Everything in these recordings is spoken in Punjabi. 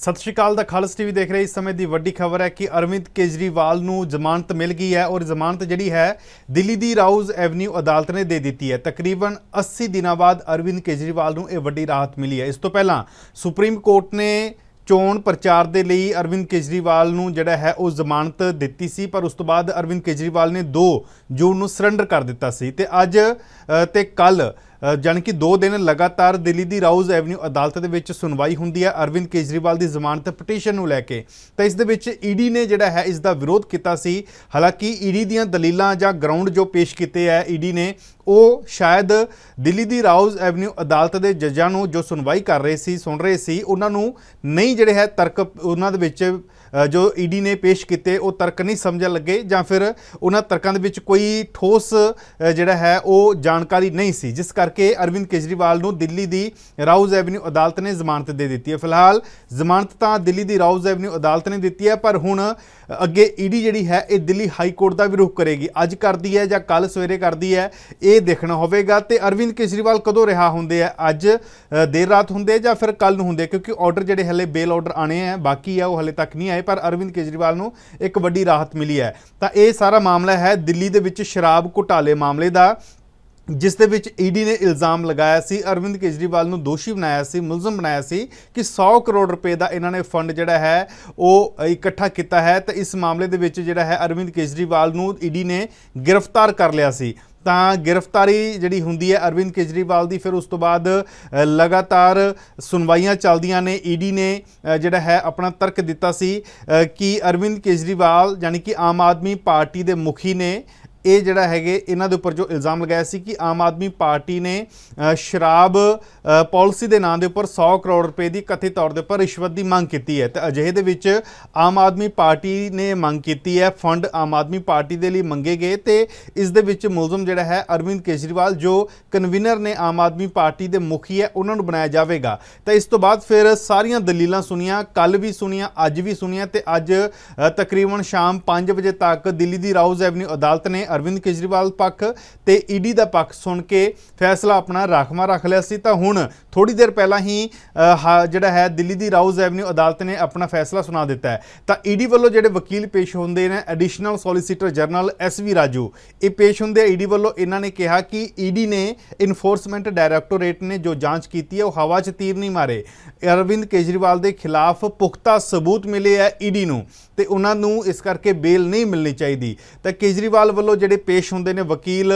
ਸਤਿ ਸ਼੍ਰੀ ਅਕਾਲ ਦਾ ਖਾਲਸ ਟੀਵੀ ਦੇਖ ਰਹੇ ਇਸ ਸਮੇਂ ਦੀ ਵੱਡੀ ਖਬਰ ਹੈ ਕਿ ਅਰਵਿੰਦ ਕੇਜਰੀਵਾਲ ਨੂੰ ਜ਼ਮਾਨਤ ਮਿਲ ਗਈ ਹੈ ਔਰ ਜ਼ਮਾਨਤ ਜਿਹੜੀ ਹੈ ਦਿੱਲੀ ਦੀ ਰਾਉਜ਼ ਐਵਨਿਊ ਅਦਾਲਤ ਨੇ ਦੇ ਦਿੱਤੀ ਹੈ ਤਕਰੀਬਨ 80 ਦਿਨਾਂ ਬਾਅਦ ਅਰਵਿੰਦ ਕੇਜਰੀਵਾਲ ਨੂੰ ਇਹ ਵੱਡੀ ਰਾਹਤ ਮਿਲੀ ਹੈ ਇਸ ਤੋਂ ਪਹਿਲਾਂ ਸੁਪਰੀਮ ਕੋਰਟ ਨੇ ਚੋਣ ਪ੍ਰਚਾਰ ਦੇ ਲਈ ਅਰਵਿੰਦ ਕੇਜਰੀਵਾਲ ਨੂੰ ਜਿਹੜਾ ਹੈ ਉਹ ਜ਼ਮਾਨਤ ਦਿੱਤੀ ਸੀ ਪਰ ਉਸ ਤੋਂ ਬਾਅਦ ਅਰਵਿੰਦ ਕੇਜਰੀਵਾਲ ਨੇ 2 ਜੂਨ ਨੂੰ ਸਰੈਂਡਰ ਕਰ ਦਿੱਤਾ ਸੀ ਤੇ ਅੱਜ ਤੇ ਕੱਲ ਜਾਨ ਕਿ ਦੋ ਦਿਨ ਲਗਾਤਾਰ ਦਿੱਲੀ ਦੀ ਰਾਉਜ਼ ਐਵਨਿਊ ਅਦਾਲਤ ਦੇ ਵਿੱਚ ਸੁਣਵਾਈ ਹੁੰਦੀ ਹੈ ਅਰਵਿੰਦ ਕੇਜਰੀਵਾਲ ਦੀ ਜ਼ਮਾਨਤ ਪਟੀਸ਼ਨ ਨੂੰ ਲੈ ਕੇ ਤਾਂ ਇਸ ਦੇ ਵਿੱਚ ਈਡੀ ਨੇ ਜਿਹੜਾ ਹੈ ਇਸ ਦਾ ਵਿਰੋਧ ਕੀਤਾ ਸੀ ਹਾਲਾਂਕਿ ਈਡੀ ਦੀਆਂ ਦਲੀਲਾਂ ਜਾਂ ਗਰਾਊਂਡ ਜੋ ਪੇਸ਼ ਕੀਤੇ ਹੈ ਈਡੀ ਨੇ ਉਹ ਸ਼ਾਇਦ ਦਿੱਲੀ ਦੀ ਰਾਉਜ਼ ਐਵਨਿਊ ਅਦਾਲਤ ਦੇ ਜੱਜਾਂ ਨੂੰ ਜੋ ਸੁਣਵਾਈ ਕਰ ਰਹੇ ਸੀ ਸੁਣ ਰਹੇ ਸੀ ਉਹਨਾਂ ਨੂੰ ਨਹੀਂ ਜਿਹੜੇ ਹੈ ਤਰਕ ਉਹਨਾਂ ਦੇ ਵਿੱਚ ਜੋ ਈਡੀ e ਨੇ ਪੇਸ਼ ਕੀਤੇ ਉਹ ਤਰਕ ਨਹੀਂ ਸਮਝਣ ਲੱਗੇ ਜਾਂ ਫਿਰ ਉਹਨਾਂ ਤਰਕਾਂ ਦੇ ਵਿੱਚ ਕੋਈ ਠੋਸ ਜਿਹੜਾ ਹੈ ਉਹ ਜਾਣਕਾਰੀ ਨਹੀਂ ਸੀ ਜਿਸ ਕਰਕੇ ਅਰਵਿੰਦ ਕੇਜਰੀਵਾਲ ਨੂੰ ਦਿੱਲੀ ਦੀ ਰਾਉਜ਼ ਐਵਨਿਊ ਅਦਾਲਤ ਨੇ ਜ਼ਮਾਨਤ ਦੇ ਦਿੱਤੀ ਹੈ ਫਿਲਹਾਲ ਜ਼ਮਾਨਤ ਤਾਂ ਦਿੱਲੀ ਦੀ ਰਾਉਜ਼ ਐਵਨਿਊ ਅਦਾਲਤ ਨੇ ਦਿੱਤੀ ਹੈ ਪਰ ਹੁਣ ਅੱਗੇ ਈਡੀ e ਜਿਹੜੀ ਹੈ ਇਹ ਦਿੱਲੀ ਹਾਈ ਕੋਰਟ ਦਾ ਵੀ ਰੁਖ ਕਰੇਗੀ ਅੱਜ ਕਰਦੀ ਹੈ ਜਾਂ ਕੱਲ ਸਵੇਰੇ ਕਰਦੀ ਹੈ ਇਹ ਦੇਖਣਾ ਹੋਵੇਗਾ ਤੇ ਅਰਵਿੰਦ ਕੇਜਰੀਵਾਲ ਕਦੋਂ ਰਿਹਾ ਹੁੰਦੇ ਆ ਅੱਜ ਦੇਰ ਰਾਤ ਹੁੰਦੇ ਜਾਂ ਫਿਰ ਕੱਲ ਨੂੰ ਹੁੰਦੇ ਕਿਉਂਕਿ ਆਰਡਰ ਜਿਹੜੇ ਹਲੇ ਬੇਲ ਆਰਡਰ ਆਣੇ ਆ ਬਾਕੀ ਆ ਉਹ ਹਲੇ ਤੱਕ ਨਹੀਂ ਆਏ ਆਏ ਪਰ ਅਰਵਿੰਦ ਕੇਜਰੀਵਾਲ ਨੂੰ ਇੱਕ ਵੱਡੀ ਰਾਹਤ ਮਿਲੀ ਹੈ ਤਾਂ ਇਹ ਸਾਰਾ ਮਾਮਲਾ ਹੈ ਦਿੱਲੀ ਦੇ ਵਿੱਚ ਸ਼ਰਾਬ ਘੁਟਾਲੇ ਮਾਮਲੇ ਦਾ ਜਿਸ ਦੇ ਵਿੱਚ ਈਡੀ e ਨੇ ਇਲਜ਼ਾਮ ਲਗਾਇਆ ਸੀ ਅਰਵਿੰਦ ਕੇਜਰੀਵਾਲ ਨੂੰ ਦੋਸ਼ੀ ਬਣਾਇਆ ਸੀ ਮੁਲਜ਼ਮ ਬਣਾਇਆ ਸੀ ਕਿ 100 ਕਰੋੜ ਰੁਪਏ ਦਾ ਇਹਨਾਂ ਨੇ ਫੰਡ ਜਿਹੜਾ ਹੈ ਉਹ ਇਕੱਠਾ ਕੀਤਾ ਹੈ ਤਾਂ ਇਸ ਮਾਮਲੇ ਦੇ ਵਿੱਚ ਜਿਹੜਾ ਹੈ ਅਰਵਿੰਦ ਕੇਜਰੀਵਾਲ ਨੂੰ ਈਡੀ e ਨੇ ਗ੍ਰਿਫਤਾਰ ਕਰ ਲਿਆ ਸੀ ਤਾਂ ਗ੍ਰਿਫਤਾਰੀ ਜਿਹੜੀ ਹੁੰਦੀ ਹੈ ਅਰਵਿੰਦ ਕੇਜਰੀਵਾਲ ਦੀ ਫਿਰ ਉਸ ਤੋਂ ਬਾਅਦ ਲਗਾਤਾਰ ਸੁਣਵਾਈਆਂ ਚੱਲਦੀਆਂ ਨੇ ਈਡੀ e ਨੇ ਜਿਹੜਾ ਹੈ ਆਪਣਾ ਤਰਕ ਦਿੱਤਾ ਸੀ ਕਿ ਅਰਵਿੰਦ ਕੇਜਰੀਵਾਲ ਯਾਨੀ ਕਿ ਆਮ ਆਦਮੀ ਪਾਰਟੀ ਦੇ ਮੁਖੀ ਨੇ ਇਹ ਜਿਹੜਾ ਹੈਗੇ ਇਹਨਾਂ ਦੇ ਉੱਪਰ ਜੋ ਇਲਜ਼ਾਮ ਲਗਾਇਆ ਸੀ ਕਿ ਆਮ ਆਦਮੀ ਪਾਰਟੀ ਨੇ ਸ਼ਰਾਬ ਪਾਲਿਸੀ ਦੇ ਨਾਂ ਦੇ ਉੱਪਰ 100 ਕਰੋੜ ਰੁਪਏ ਦੀ ਕਥਿਤ ਤੌਰ ਦੇ ਉੱਪਰ ਰਿਸ਼ਵਤ ਦੀ ਮੰਗ ਕੀਤੀ ਹੈ ਤੇ ਅਜਿਹੇ ਦੇ ਵਿੱਚ ਆਮ ਆਦਮੀ ਪਾਰਟੀ ਨੇ ਮੰਗ ਕੀਤੀ ਹੈ ਫੰਡ ਆਮ ਆਦਮੀ ਪਾਰਟੀ ਦੇ ਲਈ ਮੰਗੇ ਗਏ ਤੇ ਇਸ ਦੇ ਵਿੱਚ ਮੁਲਜ਼ਮ ਜਿਹੜਾ ਹੈ ਅਰਵਿੰਦ ਕੇਜਰੀਵਾਲ ਜੋ ਕਨਵੀਨਰ ਨੇ ਆਮ ਆਦਮੀ ਪਾਰਟੀ ਦੇ ਮੁਖੀ ਹੈ ਉਹਨਾਂ ਨੂੰ ਬਣਾਇਆ ਜਾਵੇਗਾ ਤਾਂ ਇਸ ਤੋਂ ਬਾਅਦ ਫਿਰ ਸਾਰੀਆਂ ਦਲੀਲਾਂ ਸੁਣੀਆਂ ਕੱਲ ਵੀ ਸੁਣੀਆਂ ਅੱਜ ਵੀ ਸੁਣੀਆਂ ਤੇ ਅੱਜ ਤਕਰੀਬਨ ਸ਼ਾਮ 5 ਵਜੇ ਤੱਕ ਦਿੱਲੀ ਦੀ ਰਾਉਜ਼ ਐਵਨਿਊ ਅਦਾਲਤ ਨੇ ਅਰਵਿੰਦ ਕੇਜਰੀਵਾਲ ਪੱਖ ਤੇ ਈਡੀ e ਦਾ ਪੱਖ ਸੁਣ ਕੇ ਫੈਸਲਾ ਆਪਣਾ ਰਾਖਵਾ ਰੱਖ ਲਿਆ ਸੀ ਤਾਂ ਹੁਣ ਥੋੜੀ ਦੇਰ ਪਹਿਲਾਂ ਹੀ ਜਿਹੜਾ ਹੈ ਦਿੱਲੀ ਦੀ ਰਾਉਜ਼ ਐਵਨਿਊ ਅਦਾਲਤ ਨੇ ਆਪਣਾ ਫੈਸਲਾ ਸੁਣਾ ਦਿੱਤਾ ਹੈ ਤਾਂ ਈਡੀ e ਵੱਲੋਂ ਜਿਹੜੇ ਵਕੀਲ ਪੇਸ਼ ਹੁੰਦੇ ਨੇ additional solicitor general S V Raju ਇਹ ਪੇਸ਼ ਹੁੰਦੇ ਈਡੀ e ਵੱਲੋਂ ਇਹਨਾਂ ਨੇ ਕਿਹਾ ਕਿ ਈਡੀ ਨੇ ਇਨਫੋਰਸਮੈਂਟ ਡਾਇਰੈਕਟੋਰੇਟ ਨੇ ਜੋ ਜਾਂਚ ਕੀਤੀ ਹੈ ਉਹ ਹਵਾ 'ਚ ਤੀਰ ਨਹੀਂ ਮਾਰੇ ਅਰਵਿੰਦ ਕੇਜਰੀਵਾਲ ਦੇ ਖਿਲਾਫ ਪੁਖਤਾ ਸਬੂਤ ਮਿਲੇ ਹੈ ਈਡੀ ਨੂੰ ਤੇ ਉਹਨਾਂ ਨੂੰ ਇਸ ਕਰਕੇ ਬੇਲ ਨਹੀਂ ਮਿਲਣੀ ਚਾਹੀਦੀ ਤਾਂ ਕੇਜਰੀਵਾਲ ਵੱਲੋਂ ਜਿਹੜੇ ਪੇਸ਼ ਹੁੰਦੇ ਨੇ ਵਕੀਲ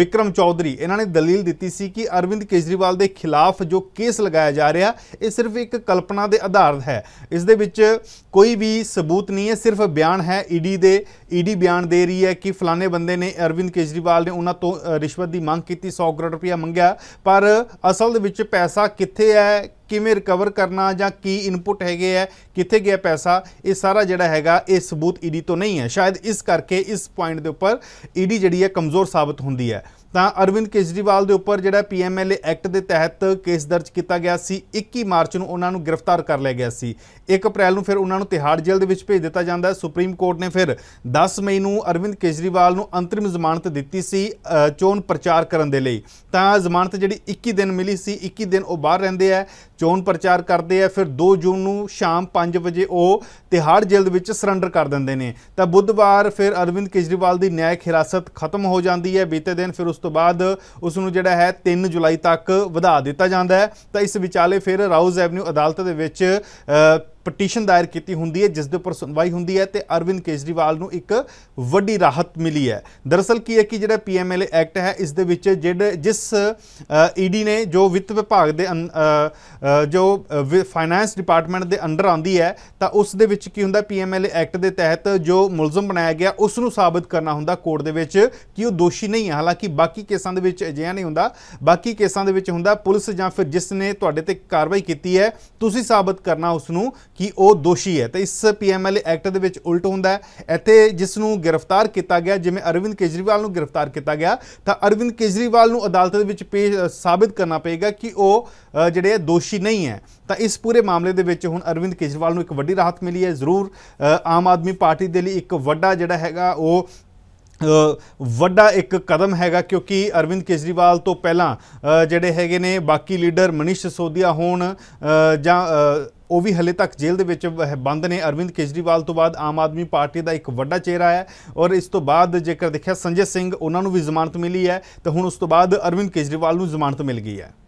ਵਿਕਰਮ ਚੌਧਰੀ ਇਹਨਾਂ ਨੇ ਦਲੀਲ ਦਿੱਤੀ ਸੀ ਕਿ ਅਰਵਿੰਦ ਕੇਜਰੀਵਾਲ ਦੇ ਖਿਲਾਫ ਜੋ ਕੇਸ ਲਗਾਇਆ ਜਾ ਰਿਹਾ ਇਹ ਸਿਰਫ ਇੱਕ ਕਲਪਨਾ ਦੇ ਆਧਾਰ ਹੈ ਇਸ ਦੇ ਵਿੱਚ ਕੋਈ ਵੀ ਸਬੂਤ ਨਹੀਂ ਹੈ ਸਿਰਫ ਬਿਆਨ ਹੈ ਈਡੀ e ਦੇ ਈਡੀ e ਬਿਆਨ ਦੇ ਰਹੀ ਹੈ ਕਿ ਫਲਾਣੇ ਬੰਦੇ ਨੇ ਅਰਵਿੰਦ ਕੇਜਰੀਵਾਲ ਨੇ ਉਹਨਾਂ ਤੋਂ ਰਿਸ਼ਵਤ ਦੀ ਮੰਗ ਕੀਤੀ 100 ਕਰੋੜ ਰੁਪਇਆ ਮੰਗਿਆ ਪਰ ਅਸਲ ਦੇ ਵਿੱਚ ਪੈਸਾ ਕਿੱਥੇ ਹੈ ਕਿਵੇਂ ਰਿਕਵਰ ਕਰਨਾ ਜਾਂ ਕੀ ਇਨਪੁਟ ਹੈਗੇ ਆ ਕਿੱਥੇ ਗਿਆ ਪੈਸਾ ਇਹ ਸਾਰਾ ਜਿਹੜਾ ਹੈਗਾ ਇਹ ਸਬੂਤ ਈਡੀ ਤੋਂ ਨਹੀਂ ਹੈ ਸ਼ਾਇਦ ਇਸ ਕਰਕੇ ਇਸ ਪੁਆਇੰਟ ਦੇ ਉੱਪਰ ਈਡੀ ਜਿਹੜੀ ਹੈ ਕਮਜ਼ੋਰ ਸਾਬਤ ਹੁੰਦੀ ਹੈ ਤਾਂ ਅਰਵਿੰਦ ਕੇਜਰੀਵਾਲ ਦੇ ਉੱਪਰ ਜਿਹੜਾ ਪੀਐਮਐਲਏ ਐਕਟ ਦੇ ਤਹਿਤ ਕੇਸ ਦਰਜ ਕੀਤਾ ਗਿਆ ਸੀ 21 ਮਾਰਚ ਨੂੰ ਉਹਨਾਂ ਨੂੰ ਗ੍ਰਿਫਤਾਰ ਕਰ ਲਿਆ ਗਿਆ ਸੀ 1 ਅਪ੍ਰੈਲ ਨੂੰ ਫਿਰ ਉਹਨਾਂ ਨੂੰ ਤਿਹਾੜ ਜੇਲ੍ਹ ਦੇ ਵਿੱਚ ਭੇਜ ਦਿੱਤਾ ਜਾਂਦਾ ਸੁਪਰੀਮ ਕੋਰਟ ਨੇ ਫਿਰ 10 ਮਈ ਨੂੰ ਅਰਵਿੰਦ ਕੇਜਰੀਵਾਲ ਨੂੰ ਅੰਤਰਿਮ ਜ਼ਮਾਨਤ ਦਿੱਤੀ ਸੀ ਚੋਣ ਪ੍ਰਚਾਰ ਕਰਨ ਦੇ ਲਈ ਤਾਂ ਜ਼ਮਾਨਤ ਜਿਹੜੀ 21 ਦਿਨ ਮਿਲੀ ਸੀ 21 ਦਿਨ ਉਹ ਬਾਹਰ ਰਹਿੰਦੇ ਆ ਚੋਣ ਪ੍ਰਚਾਰ ਕਰਦੇ ਆ ਫਿਰ 2 ਜੂਨ ਨੂੰ ਸ਼ਾਮ 5 ਵਜੇ ਉਹ ਤਿਹਾੜ ਜੇਲ੍ਹ ਦੇ ਵਿੱਚ ਸਰੈਂਡਰ ਕਰ ਦਿੰਦੇ ਨੇ ਤਾਂ ਬੁੱਧਵਾਰ ਫਿਰ ਅਰਵਿੰਦ ਕੇਜਰੀਵਾਲ ਦੀ ਨਿਆਇਕ ਹਿਰਾਸਤ ਖਤਮ ਹੋ ਜਾਂਦੀ ਹੈ ਬੀਤੇ ਦਿਨ ਫਿਰ ਉਸ ਤੋਂ ਬਾਅਦ ਉਸ ਨੂੰ ਜਿਹੜਾ ਹੈ 3 ਜੁਲਾਈ ਤੱਕ ਵਧਾ ਦਿੱਤਾ ਜਾਂਦਾ ਹੈ ਤਾਂ ਇਸ ਵਿਚਾਲੇ ਫਿਰ ਰਾਉਜ਼ ਐਵਨਿਊ ਅਦਾਲਤ ਦੇ ਵਿੱਚ ਪਟੀਸ਼ਨ ਦਾਇਰ ਕੀਤੀ ਹੁੰਦੀ ਹੈ ਜਿਸ ਦੇ ਉੱਪਰ ਸੁਣਵਾਈ ਹੁੰਦੀ ਹੈ ਤੇ ਅਰਵਿੰਦ ਕੇਜਰੀਵਾਲ ਨੂੰ ਇੱਕ ਵੱਡੀ ਰਾਹਤ ਮਿਲੀ ਹੈ ਦਰਸਲ ਕੀ ਹੈ ਕਿ ਜਿਹੜਾ ਪੀਐਮਐਲਏ ਐਕਟ ਹੈ ਇਸ ਦੇ ਵਿੱਚ ਜਿਹੜੇ ਜਿਸ ਈਡੀ ਨੇ ਜੋ ਵਿੱਤ ਵਿਭਾਗ ਦੇ ਜੋ ਫਾਈਨੈਂਸ ਡਿਪਾਰਟਮੈਂਟ ਦੇ ਅੰਡਰ ਆਉਂਦੀ ਹੈ ਤਾਂ ਉਸ ਦੇ ਵਿੱਚ ਕੀ ਹੁੰਦਾ ਪੀਐਮਐਲਏ ਐਕਟ ਦੇ ਤਹਿਤ ਜੋ ਮੁਲਜ਼ਮ ਬਣਾਇਆ ਗਿਆ ਉਸ ਨੂੰ ਸਾਬਤ ਕਰਨਾ ਹੁੰਦਾ ਕੋਰਟ ਦੇ ਵਿੱਚ ਕਿ ਉਹ ਦੋਸ਼ੀ ਨਹੀਂ ਹੈ ਹਾਲਾਂਕਿ ਬਾਕੀ ਕੇਸਾਂ ਦੇ ਵਿੱਚ ਅਜਿਹਾ ਨਹੀਂ ਹੁੰਦਾ ਬਾਕੀ ਕੇਸਾਂ ਦੇ ਵਿੱਚ ਹੁੰਦਾ ਪੁਲਿਸ ਜਾਂ ਫਿਰ ਜਿਸ ਨੇ ਤੁਹਾਡੇ ਤੇ ਕਾਰਵਾਈ ਕੀਤੀ ਹੈ ਤੁਸੀਂ ਸਾਬਤ ਕਰਨਾ ਉਸ ਨੂੰ ਕਿ ਉਹ ਦੋਸ਼ੀ ਹੈ ਤਾਂ ਇਸ ਪੀਐਮਐਲਏ ਐਕਟ ਦੇ ਵਿੱਚ ਉਲਟ ਹੁੰਦਾ ਹੈ ਇੱਥੇ ਜਿਸ ਨੂੰ ਗ੍ਰਿਫਤਾਰ ਕੀਤਾ ਗਿਆ ਜਿਵੇਂ ਅਰਵਿੰਦ ਕੇਜਰੀਵਾਲ ਨੂੰ ਗ੍ਰਿਫਤਾਰ ਕੀਤਾ ਗਿਆ ਤਾਂ ਅਰਵਿੰਦ ਕੇਜਰੀਵਾਲ ਨੂੰ ਅਦਾਲਤ ਦੇ ਵਿੱਚ ਪੇਸ਼ ਸਾਬਿਤ ਕਰਨਾ ਪਏਗਾ ਕਿ ਉਹ ਜਿਹੜੇ ਦੋਸ਼ੀ ਨਹੀਂ ਹੈ ਤਾਂ ਇਸ ਪੂਰੇ ਮਾਮਲੇ ਦੇ ਵਿੱਚ ਹੁਣ ਅਰਵਿੰਦ ਕੇਜਰੀਵਾਲ ਨੂੰ ਇੱਕ ਵੱਡੀ ਰਾਹਤ ਮਿਲੀ ਹੈ ਜ਼ਰੂਰ ਆਮ ਆਦਮੀ ਪਾਰਟੀ ਦੇ ਲਈ ਇੱਕ ਵੱਡਾ ਜਿਹੜਾ ਹੈਗਾ ਉਹ ਵੱਡਾ ਇੱਕ ਕਦਮ ਹੈਗਾ ਕਿਉਂਕਿ ਅਰਵਿੰਦ ਕੇਜਰੀਵਾਲ ਤੋਂ ਪਹਿਲਾਂ ਜਿਹੜੇ ਹੈਗੇ ਨੇ ਬਾਕੀ ਲੀਡਰ ਮਨੀਸ਼ ਸੋਦੀਆ ਹੋਣ ਜਾਂ ਉਹ ਵੀ ਹਲੇ ਤੱਕ ਜੇਲ੍ਹ ਦੇ ਵਿੱਚ ਬੰਦ ਨੇ ਅਰਵਿੰਦ ਕੇਜਰੀਵਾਲ ਤੋਂ ਬਾਅਦ ਆਮ ਆਦਮੀ ਪਾਰਟੀ ਦਾ ਇੱਕ ਵੱਡਾ ਚਿਹਰਾ ਹੈ ਔਰ ਇਸ ਤੋਂ ਬਾਅਦ ਜੇਕਰ ਦੇਖਿਆ ਸੰਜੇ ਸਿੰਘ ਉਹਨਾਂ ਨੂੰ ਵੀ ਜ਼ਮਾਨਤ ਮਿਲੀ ਹੈ ਤਾਂ ਹੁਣ ਉਸ ਤੋਂ ਬਾਅਦ ਅਰਵਿੰਦ ਕੇਜਰੀਵਾਲ ਨੂੰ ਜ਼ਮਾਨਤ ਮਿਲ ਗਈ ਹੈ